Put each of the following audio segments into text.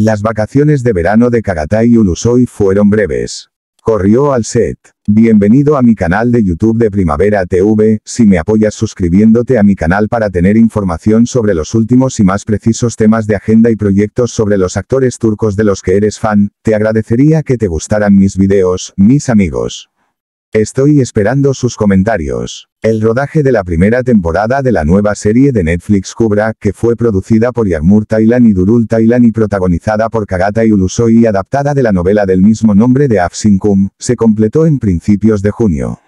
Las vacaciones de verano de y Ulusoy fueron breves. Corrió al set. Bienvenido a mi canal de YouTube de Primavera TV, si me apoyas suscribiéndote a mi canal para tener información sobre los últimos y más precisos temas de agenda y proyectos sobre los actores turcos de los que eres fan, te agradecería que te gustaran mis videos, mis amigos. Estoy esperando sus comentarios. El rodaje de la primera temporada de la nueva serie de Netflix Kubra, que fue producida por Yarmur Taylan y Durul Taylan y protagonizada por Kagata y y adaptada de la novela del mismo nombre de Kum, se completó en principios de junio.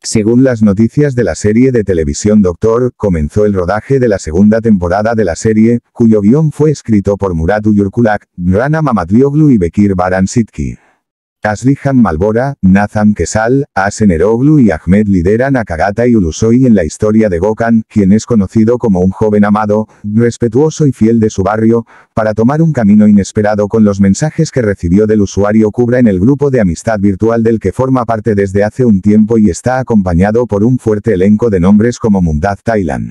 Según las noticias de la serie de televisión Doctor, comenzó el rodaje de la segunda temporada de la serie, cuyo guión fue escrito por Murat Uyurkulak, Rana Mamatrioglu y Bekir Baran Sitki. Aslihan Malbora, Nathan Kesal, Asen Eroglu y Ahmed lideran a Kagata y Ulusoy en la historia de Gokan, quien es conocido como un joven amado, respetuoso y fiel de su barrio, para tomar un camino inesperado con los mensajes que recibió del usuario Kubra en el grupo de amistad virtual del que forma parte desde hace un tiempo y está acompañado por un fuerte elenco de nombres como Mundad Thailand.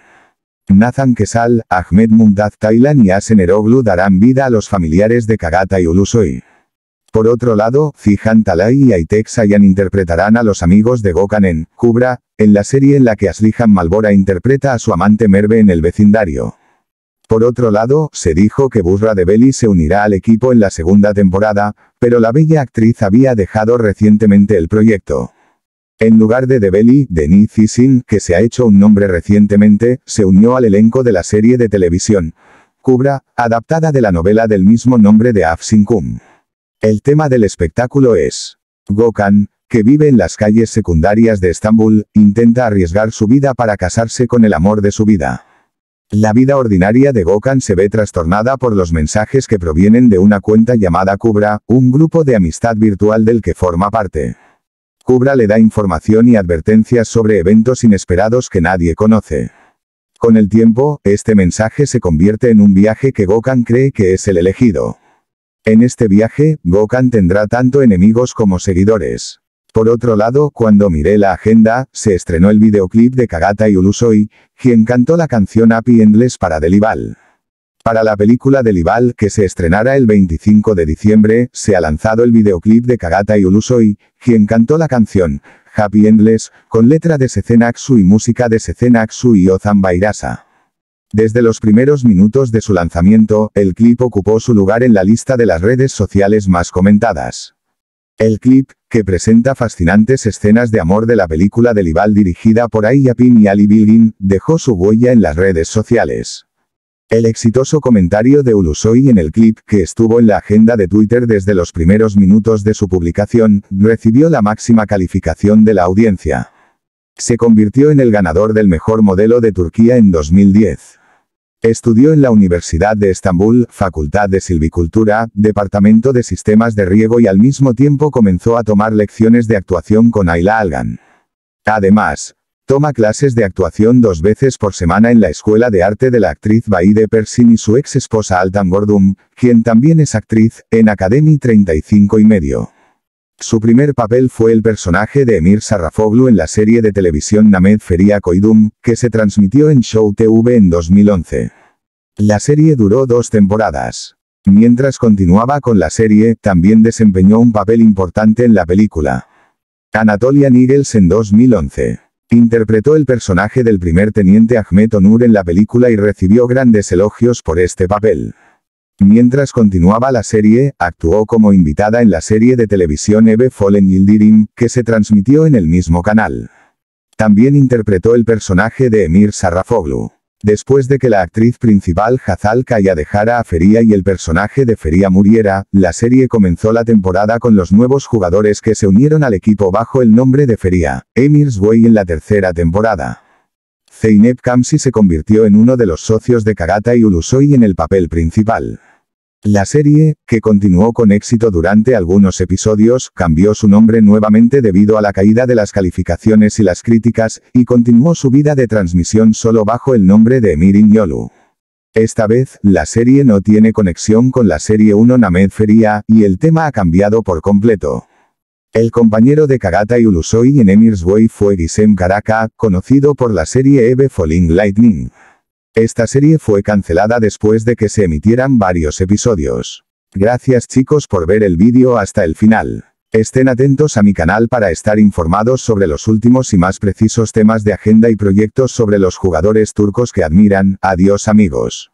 Nathan Kesal, Ahmed Mundad Thailand y Asen Eroglu darán vida a los familiares de Kagata y Ulusoy. Por otro lado, Zihan Talai y Aitek Sayan interpretarán a los amigos de Gokan en Kubra, en la serie en la que Aslihan Malbora interpreta a su amante Merve en el vecindario. Por otro lado, se dijo que Burra de se unirá al equipo en la segunda temporada, pero la bella actriz había dejado recientemente el proyecto. En lugar de Develi, Denis Sin, que se ha hecho un nombre recientemente, se unió al elenco de la serie de televisión Kubra, adaptada de la novela del mismo nombre de Afsin Kum. El tema del espectáculo es Gokan, que vive en las calles secundarias de Estambul, intenta arriesgar su vida para casarse con el amor de su vida. La vida ordinaria de Gokan se ve trastornada por los mensajes que provienen de una cuenta llamada Kubra, un grupo de amistad virtual del que forma parte. Kubra le da información y advertencias sobre eventos inesperados que nadie conoce. Con el tiempo, este mensaje se convierte en un viaje que Gokan cree que es el elegido. En este viaje, Gokan tendrá tanto enemigos como seguidores. Por otro lado, cuando miré la agenda, se estrenó el videoclip de Kagata y Ulusoi, quien cantó la canción Happy Endless para Delival. Para la película Delival, que se estrenará el 25 de diciembre, se ha lanzado el videoclip de Kagata y Ulusoi, quien cantó la canción Happy Endless, con letra de Sezen Aksu y música de Sezen Aksu y Ozan Bairasa. Desde los primeros minutos de su lanzamiento, el clip ocupó su lugar en la lista de las redes sociales más comentadas. El clip, que presenta fascinantes escenas de amor de la película de Ibal dirigida por Aya y Ali Bilgin, dejó su huella en las redes sociales. El exitoso comentario de Ulusoy en el clip, que estuvo en la agenda de Twitter desde los primeros minutos de su publicación, recibió la máxima calificación de la audiencia. Se convirtió en el ganador del mejor modelo de Turquía en 2010. Estudió en la Universidad de Estambul, Facultad de Silvicultura, Departamento de Sistemas de Riego y al mismo tiempo comenzó a tomar lecciones de actuación con Ayla Algan. Además, toma clases de actuación dos veces por semana en la Escuela de Arte de la actriz Baide Persin y su ex esposa Altan Gordum, quien también es actriz, en Academy 35 y medio. Su primer papel fue el personaje de Emir Sarrafoglu en la serie de televisión Named Feria Koidum, que se transmitió en Show TV en 2011. La serie duró dos temporadas. Mientras continuaba con la serie, también desempeñó un papel importante en la película. Anatolia Nigels en 2011. Interpretó el personaje del primer teniente Ahmed Onur en la película y recibió grandes elogios por este papel. Mientras continuaba la serie, actuó como invitada en la serie de televisión Eve Fallen Yildirim, que se transmitió en el mismo canal. También interpretó el personaje de Emir Sarrafoglu. Después de que la actriz principal Hazal Kaya dejara a Feria y el personaje de Feria muriera, la serie comenzó la temporada con los nuevos jugadores que se unieron al equipo bajo el nombre de Feria, Emirs Way en la tercera temporada. Zeynep Kamsi se convirtió en uno de los socios de Kagata y Ulusoy en el papel principal. La serie, que continuó con éxito durante algunos episodios, cambió su nombre nuevamente debido a la caída de las calificaciones y las críticas, y continuó su vida de transmisión solo bajo el nombre de Emir Yolu. Esta vez, la serie no tiene conexión con la serie 1 Named Feria, y el tema ha cambiado por completo. El compañero de Kagata y Ulusoy en Emir's Way fue Gisem Karaka, conocido por la serie Eve Falling Lightning. Esta serie fue cancelada después de que se emitieran varios episodios. Gracias chicos por ver el vídeo hasta el final. Estén atentos a mi canal para estar informados sobre los últimos y más precisos temas de agenda y proyectos sobre los jugadores turcos que admiran. Adiós amigos.